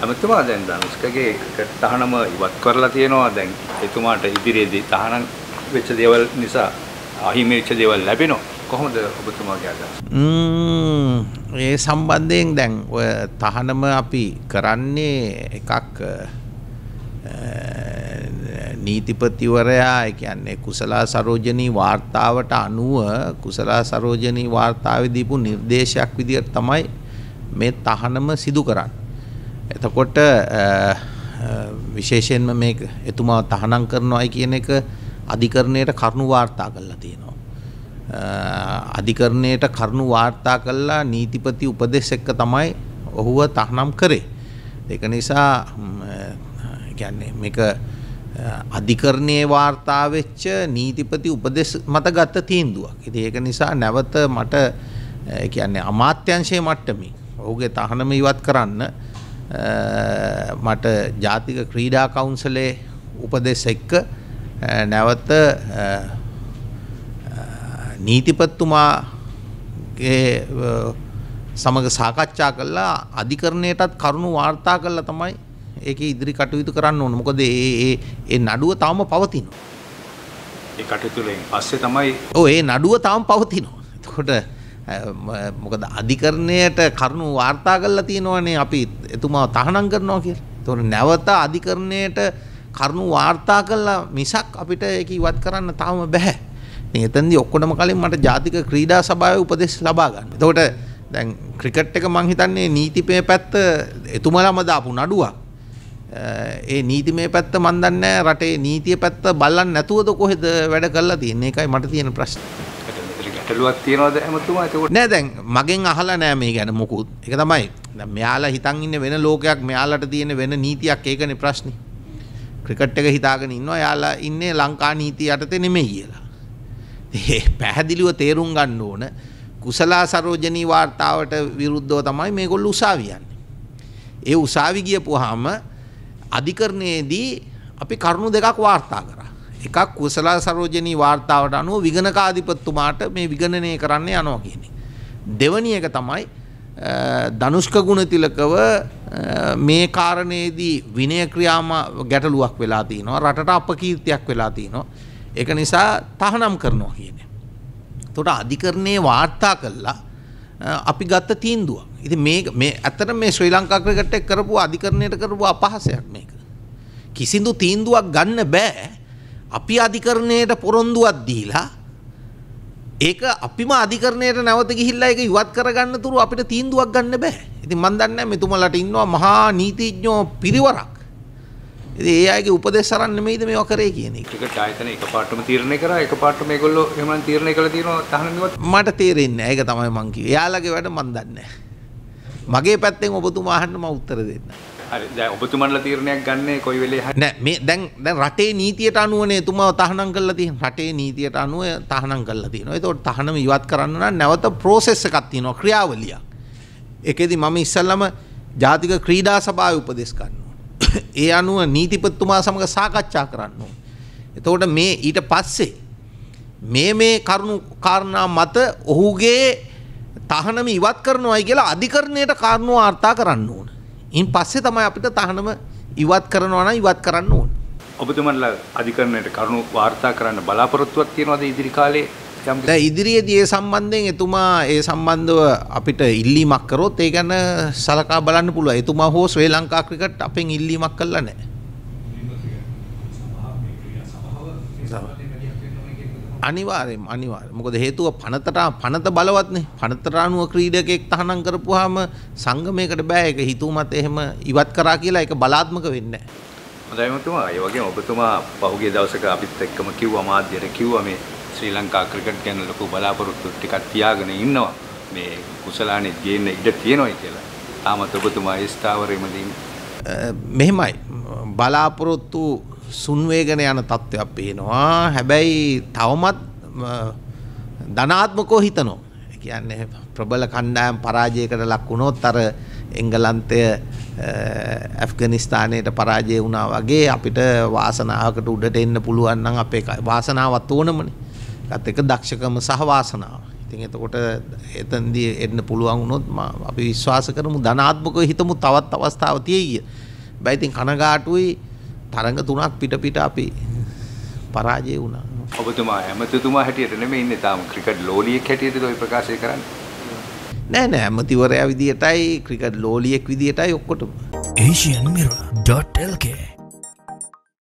ඇමතුමා දැන් දනුෂ්කගේ තහනම ඉවත් කරලා තියෙනවා දැන් එතුමාට ඉදිරියේදී තහනම් වෙච්ච දේවල් නිසා අහිමි වෙච්ච දේවල් ලැබෙනවා කොහොමද ඔබතුමාගේ අදහස ඒ සම්බන්ධයෙන් දැන් ඔය තහනම අපි කරන්නේ එකක් නීතිපතිවරයා ඒ කියන්නේ කුසලා සරෝජනී වාර්තාවට අනුව කුසලා සරෝජනී වාර්තාවේ දීපු නිර්දේශයක් විදිහට තමයි මේ තහනම සිදු කරන්නේ එතකොට විශේෂයෙන්ම මේ එතුමා තහනම් කරනවායි කියන එක අධිකරණයට කරුණු වාර්තා කරලා තියෙනවා. අධිකරණයට කරුණු වාර්තා කළා නීතිපති උපදෙස් එක්ක තමයි ඔහුව තහනම් කරේ. ඒක නිසා කියන්නේ මේක අධිකරණයේ වාර්තා වෙච්ච නීතිපති උපදෙස් මත ගත්ත තීන්දුවක්. ඉතින් ඒක නිසා නැවත මට කියන්නේ අමාත්‍යංශයේ මට්ටමේ ඔහුගේ තහනම ඉවත් කරන්න මට ජාතික ක්‍රීඩා කවුන්සලේ උපදෙස් එක්ක නැවත නීතිපත්තුමාගේ සමග සාකච්ඡා කළා අධිකරණයටත් කරුණු වාර්තා කළා තමයි ඒක ඉදිරි කටයුතු කරන්න ඕන මොකද ඒ ඒ නඩුව තාම පවතිනවා ඒ කටයුතු වලින් පස්සේ තමයි ඔව් ඒ නඩුව තාම පවතිනවා එතකොට මොකද අධිකරණයට කරුණු වාර්තා කරලා තියෙනවනේ අපි එතුමා තහනම් කරනවා කියලා. ඒතකොට නැවත අධිකරණයට කරුණු වාර්තා කළා මිසක් අපිට ඒක ඉවත් කරන්න තාම බෑ. ඉතින් එතෙන්දී ඔක්කොටම කලින් මට ජාතික ක්‍රීඩා සභාවේ උපදෙස් ලබා ගන්න. එතකොට දැන් ක්‍රිකට් එක මං හිතන්නේ නීතිපේ පැත්ත එතුමලම දාපු නඩුවක්. ඒ නීතිමය පැත්ත මන් දන්නේ රටේ නීතිය පැත්ත බලන්න නැතුවද කොහෙද වැඩ කරලා තියෙන්නේ. ඒකයි මට තියෙන ප්‍රශ්නේ. ගැටලුවක් තියෙනවද හැමතුමා ඒක නෑ දැන් මගෙන් අහලා නෑ මේ ගැන මොකුත් ඒක තමයි දැන් මෙයාලා හිතන් ඉන්නේ වෙන ලෝකයක් මෙයාලට තියෙන වෙන නීතියක් ඒකනේ ප්‍රශ්නේ ක්‍රිකට් එක හිතාගෙන ඉන්නවා එයාලා ඉන්නේ ලංකා නීතිය යටතේ නෙමෙයි කියලා ඒ පැහැදිලිව තේරුම් ගන්න ඕන කුසලා සරෝජනී වාර්තාවට විරුද්ධව තමයි මේගොල්ලෝ උසාවියන්නේ ඒ උසාවි ගියපුවාම අධිකරණයේදී අපි කරුණු දෙකක් වාර්තා කරා එකක් කුසල සරෝජනී වාර්තාවට අනුව විගණකාධිපතිතුමාට මේ විගණනය කරන්න යනවා කියන්නේ. දෙවැනි එක තමයි ධනුෂ්ක ගුණතිලකව මේ කාරණේදී විනය ක්‍රියාම ගැටලුවක් වෙලා තියෙනවා රටට අපකීර්තියක් වෙලා තියෙනවා. ඒක නිසා තහනම් කරනවා කියන්නේ. එතකොට අධිකරණයේ වාර්තා කළා අපි ගත්ත තීන්දුවක්. ඉතින් මේ මේ ඇත්තට මේ ශ්‍රී ලංකා ක්‍රිකට් එක කරපු අධිකරණයට කරපු අපහාසයක් මේක. කිසිදු තීන්දුවක් ගන්න බෑ. අපි අධිකරණයට පොරොන්දුවක් දීලා ඒක අපිම අධිකරණයට නැවත ගිහිල්ලා ඒක ඉවත් කරගන්න තුරු අපිට තීන්දුවක් ගන්න බෑ. ඉතින් මන් දන්නේ මෙතුමලට ඉන්නවා මහා නීතිඥෝ පිරිවරක්. ඉතින් ඒ අයගේ උපදෙස් අරන් නෙමෙයිද මේවා කරේ කියන එක. ටිකට ආයතන එකපාරටම තීරණය කරා එකපාරටම මේගොල්ලෝ එහෙමනම් තීරණය කළා තියෙනවා තහනම් ඉවත්. මට තේරෙන්නේ නැහැ. ඒක තමයි මං කිව්වේ. එයාලගේ වැඩ මන් දන්නේ නැහැ. මගේ පැත්තෙන් ඔබතුමා අහන්න මම උත්තර දෙන්නම්. ඔබතුමන්ල තීරණයක් ගන්න කොයි වෙලේ නෑ මේ දැන් දැන් රටේ නීතියට අනුවනේ තුමාව තහනම් කරලා තියෙන රටේ නීතියට අනුව තහනම් කරලා තියෙනවා. ඒතකොට තහනම ඉවත් කරන්න නම් නැවත process එකක් තියෙනවා ක්‍රියාවලියක්. ඒකෙදි මම ඉස්සල්ලාම ජාතික ක්‍රීඩා සභාවේ උපදෙස් ගන්නවා. ඒ අනුව නීතිපතිතුමා සමග සාකච්ඡා කරන්න ඕනේ. එතකොට මේ ඊට පස්සේ මේ මේ කරුණු කාරණා මත ඔහුගේ තහනම ඉවත් කරනවායි කියලා අධිකරණයට කාරණා වාර්තා කරන්න ඕනේ. ඉන් පස්සේ තමයි අපිට තහනම ඉවත් කරනවා නම් ඉවත් කරන්න ඕන. ඔබතුමන්ලා අධිකරණයට කරුණු වාර්තා කරන්න බලාපොරොත්තුවක් තියෙනවද ඉදිරි කාලේ? දැන් ඉදිරියේදී ඒ සම්බන්ධයෙන් එතුමා ඒ සම්බන්ධව අපිට ඉල්ලීමක් කරොත් ඒ ගැන සලකා බලන්න පුළුවන්. එතුමා හෝ ශ්‍රී ලංකා ක්‍රිකට් අපෙන් ඉල්ලීමක් කළා නැහැ. අනිවාර්යෙන් අනිවාර්යෙන්. මොකද හේතුව පනතට පනත බලවත්නේ. පනතට අනුව ක්‍රීඩකයෙක් තහනම් කරපුවාම සංගමයකට බෑ ඒක හිතුවමත් එහෙම ඉවත් කරා කියලා ඒක බලාත්මක වෙන්නේ නැහැ. හොඳයි ඒ වගේම ඔබතුමා පහුගිය දවසක අපිත් එක්කම කිව්වා මාධ්‍යයට කිව්වා මේ ශ්‍රී ලංකා ක්‍රිකට් ගැන ලොකු බලාපොරොත්තු ටිකක් තියාගෙන ඉන්නවා. මේ කුසලානේ ගේන්න ඉඩ තියෙනවා කියලා. තාමත් ඔබතුමා ඒ ස්ථාවරෙමදී මෙහෙමයි බලාපොරොත්තු සුන්වේගෙන යන තත්ත්වයක් පේනවා හැබැයි තවමත් ධනාත්මකෝ හිතනෝ කියන්නේ ප්‍රබල කණ්ඩායම් පරාජයකට ලක් වුණොත් අර එංගලන්තය ඇෆ්ගනිස්ථානයට පරාජය වුණා වගේ අපිට වාසනාවකට උඩට එන්න පුළුවන් නම් අපේ වාසනාවත් ඕනමනේ. ඒත් එක දක්ෂකම සහ වාසනාව. ඉතින් එතකොට එතනදී එන්න පුළුවන් වුණොත් අපි විශ්වාස කරමු ධනාත්මකව හිතමු තවත් අවස්ථාවක් තියෙයි. බෑ ඉතින් කනගාටුයි තරඟ තුනක් පිට පිට අපි පරාජය වුණා. ඔබතුමා ඇමතිතුමා හැටියට නෙමෙයි ඉන්නේ තාම ක්‍රිකට් ලෝලියෙක් හැටියටද ඔය ප්‍රකාශය කරන්නේ? නෑ නෑ ඇමතිවරයා විදියටයි ක්‍රිකට් ලෝලියෙක් විදියටයි ඔක්කොටම. asianmirror.lk